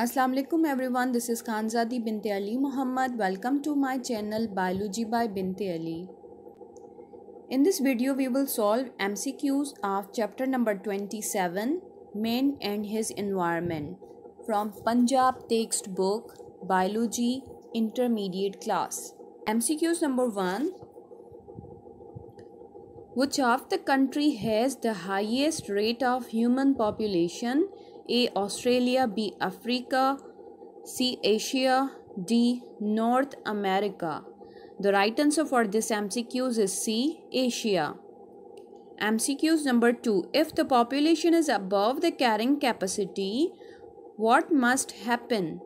Assalamualaikum everyone this is Khanzadi Binte Ali Muhammad welcome to my channel Biology by Binte Ali In this video we will solve MCQs of chapter number 27 Man and his environment from Punjab textbook Biology intermediate class MCQs number 1 which of the country has the highest rate of human population a. Australia, B. Africa, C. Asia, D. North America. The right answer for this MCQs is C. Asia. MCQs number 2. If the population is above the carrying capacity, what must happen?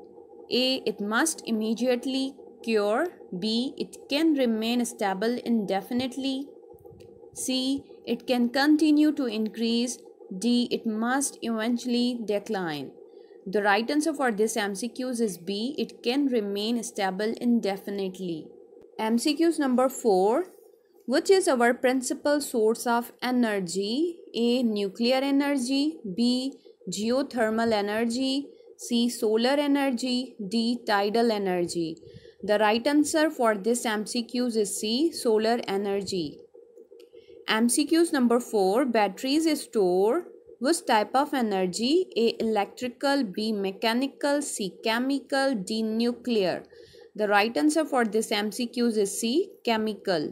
A. It must immediately cure. B. It can remain stable indefinitely. C. It can continue to increase. D. It must eventually decline. The right answer for this MCQs is B. It can remain stable indefinitely. MCQs number 4. Which is our principal source of energy? A. Nuclear energy. B. Geothermal energy. C. Solar energy. D. Tidal energy. The right answer for this MCQs is C. Solar energy. MCQs number 4 batteries store which type of energy A electrical B mechanical C chemical D nuclear the right answer for this MCQs is C chemical